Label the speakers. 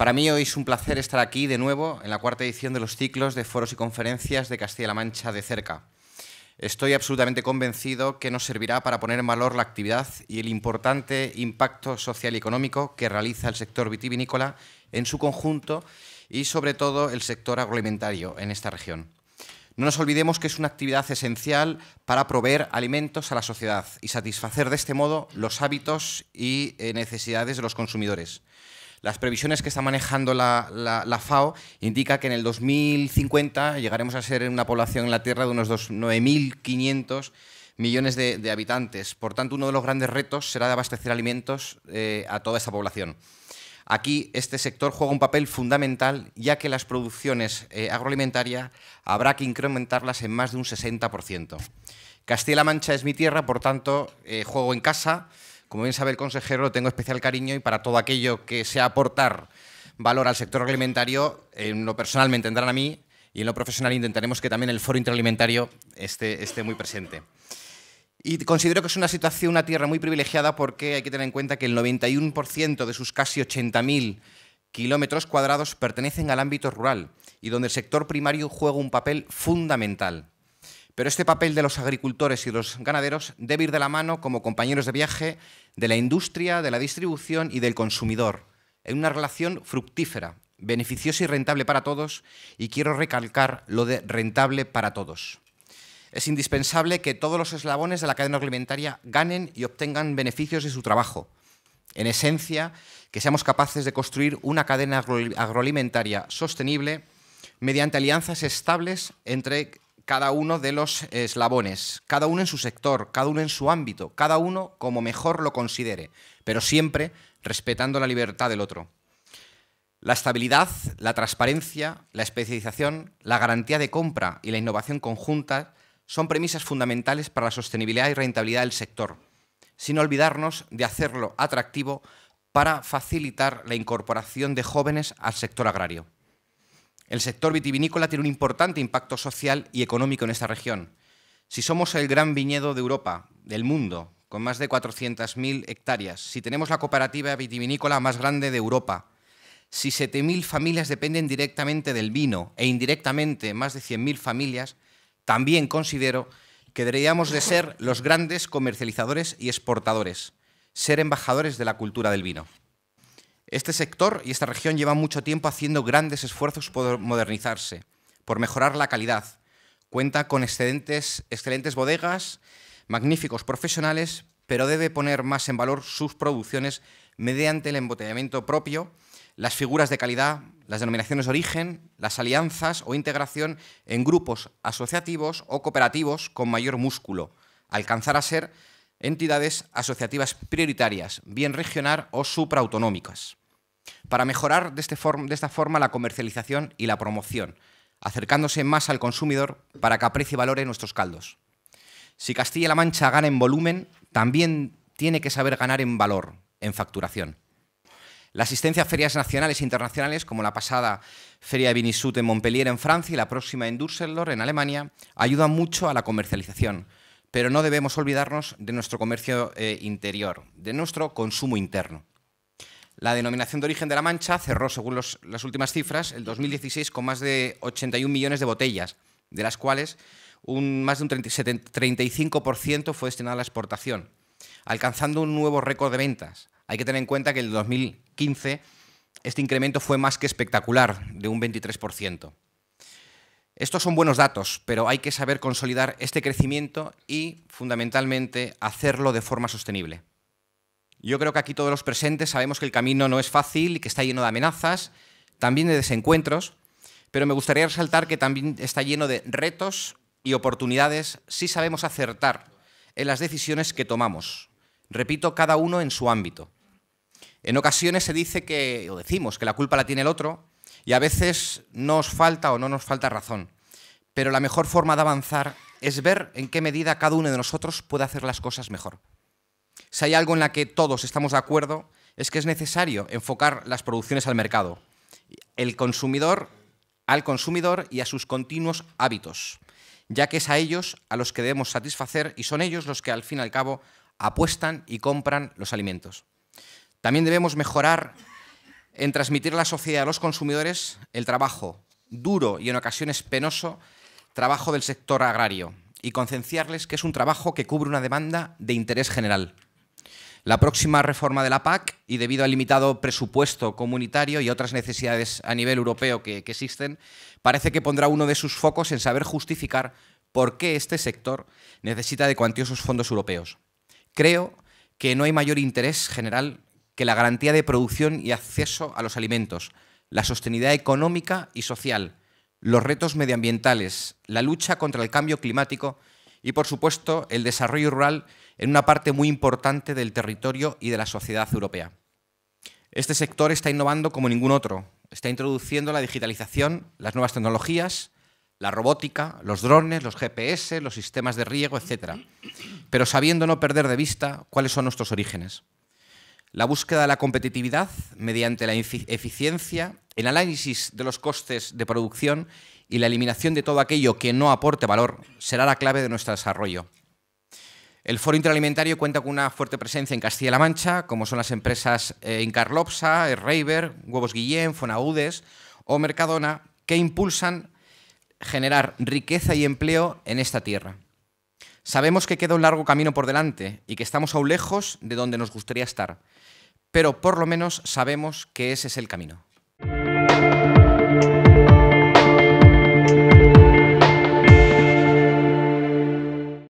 Speaker 1: Para mí hoy es un placer estar aquí de nuevo en la cuarta edición de los ciclos de foros y conferencias de Castilla-La Mancha de cerca. Estoy absolutamente convencido que nos servirá para poner en valor la actividad y el importante impacto social y económico que realiza el sector vitivinícola en su conjunto y sobre todo el sector agroalimentario en esta región. No nos olvidemos que es una actividad esencial para proveer alimentos a la sociedad y satisfacer de este modo los hábitos y eh, necesidades de los consumidores. Las previsiones que está manejando la, FAO indican que en el 2050 llegaremos a ser una población en la Tierra de unos 9.500 millones de, habitantes. Por tanto, uno de los grandes retos será de abastecer alimentos eh, a toda esa población. Aquí este sector juega un papel fundamental, ya que las producciones eh, agroalimentarias habrá que incrementarlas en más de un 60%. Castilla-La Mancha es mi tierra, por tanto, eh, juego en casa, como bien sabe el consejero, tengo especial cariño y para todo aquello que sea aportar valor al sector alimentario, en lo personal me entenderán a mí y en lo profesional intentaremos que también el foro interalimentario esté, esté muy presente. Y considero que es una situación, una tierra muy privilegiada porque hay que tener en cuenta que el 91% de sus casi 80.000 kilómetros cuadrados pertenecen al ámbito rural y donde el sector primario juega un papel fundamental. Pero este papel de los agricultores y los ganaderos debe ir de la mano como compañeros de viaje de la industria, de la distribución y del consumidor, en una relación fructífera, beneficiosa y rentable para todos, y quiero recalcar lo de rentable para todos. Es indispensable que todos los eslabones de la cadena alimentaria ganen y obtengan beneficios de su trabajo. En esencia, que seamos capaces de construir una cadena agroalimentaria sostenible mediante alianzas estables entre cada uno de los eslabones, cada uno en su sector, cada uno en su ámbito, cada uno como mejor lo considere, pero siempre respetando la libertad del otro. La estabilidad, la transparencia, la especialización, la garantía de compra y la innovación conjunta son premisas fundamentales para la sostenibilidad y rentabilidad del sector, sin olvidarnos de hacerlo atractivo para facilitar la incorporación de jóvenes al sector agrario. El sector vitivinícola tiene un importante impacto social y económico en esta región. Si somos el gran viñedo de Europa, del mundo, con más de 400.000 hectáreas, si tenemos la cooperativa vitivinícola más grande de Europa, si 7.000 familias dependen directamente del vino e indirectamente más de 100.000 familias, también considero que deberíamos de ser los grandes comercializadores y exportadores, ser embajadores de la cultura del vino. Este sector y esta región llevan mucho tiempo haciendo grandes esfuerzos por modernizarse, por mejorar la calidad. Cuenta con excelentes, bodegas, magníficos profesionales, pero debe poner más en valor sus producciones mediante el embotellamiento propio, las figuras de calidad, las denominaciones de origen, las alianzas o integración en grupos asociativos o cooperativos con mayor músculo, alcanzar a ser entidades asociativas prioritarias, bien regional o supraautonómicas para mejorar este de, esta forma la comercialización y la promoción, acercándose más al consumidor para que aprecie y valore nuestros caldos. Si Castilla-La Mancha gana en volumen, también tiene que saber ganar en valor, en facturación. La asistencia a ferias nacionales e internacionales, como la pasada Feria de Vinisut en Montpellier, en Francia, y la próxima en Düsseldorf, en Alemania, ayuda mucho a la comercialización, pero no debemos olvidarnos de nuestro comercio eh, interior, de nuestro consumo interno. La denominación de origen de la Mancha cerró, según las últimas cifras, el 2016 con más de 81 millones de botellas, de las cuales un, más de un 35% fue destinado a la exportación, alcanzando un nuevo récord de ventas. Hay que tener en cuenta que en el 2015 este incremento fue más que espectacular, de un 23%. Estos son buenos datos, pero hay que saber consolidar este crecimiento y, fundamentalmente, hacerlo de forma sostenible. Yo creo que aquí todos los presentes sabemos que el camino no es fácil y que está lleno de amenazas, también de desencuentros, pero me gustaría resaltar que también está lleno de retos y oportunidades si sabemos acertar en las decisiones que tomamos. Repito, cada uno en su ámbito. En ocasiones se dice que, o decimos, que la culpa la tiene el otro y a veces nos falta o no nos falta razón. Pero la mejor forma de avanzar es ver en qué medida cada uno de nosotros puede hacer las cosas mejor. Si hay algo en la que todos estamos de acuerdo, es que es necesario enfocar las producciones al mercado, el consumidor, al consumidor y a sus continuos hábitos, ya que es a ellos a los que debemos satisfacer y son ellos los que al fin y al cabo apuestan y compran los alimentos. También debemos mejorar en transmitir a la sociedad a los consumidores el trabajo duro y en ocasiones penoso trabajo del sector agrario y concienciarles que es un trabajo que cubre una demanda de interés general. La próxima reforma de la PAC y debido al limitado presupuesto comunitario y otras necesidades a nivel europeo que, existen, parece que pondrá uno de sus focos en saber justificar por qué este sector necesita de cuantiosos fondos europeos. Creo que no hay mayor interés general que la garantía de producción y acceso a los alimentos, la sostenibilidad económica y social, los retos medioambientales, la lucha contra el cambio climático y, por supuesto, el desarrollo rural en una parte muy importante del territorio y de la sociedad europea. Este sector está innovando como ningún otro. Está introduciendo la digitalización, las nuevas tecnologías, la robótica, los drones, los GPS, los sistemas de riego, etc. Pero sabiendo no perder de vista cuáles son nuestros orígenes. La búsqueda de la competitividad mediante la eficiencia, el análisis de los costes de producción y la eliminación de todo aquello que no aporte valor será la clave de nuestro desarrollo. El Foro Interalimentario cuenta con una fuerte presencia en Castilla-La Mancha, como son las empresas eh, Incarlopsa, Reiber, Huevos Guillén, Fonaudes o Mercadona, que impulsan generar riqueza y empleo en esta tierra. Sabemos que queda un largo camino por delante y que estamos aún lejos de donde nos gustaría estar, pero por lo menos sabemos que ese es el camino.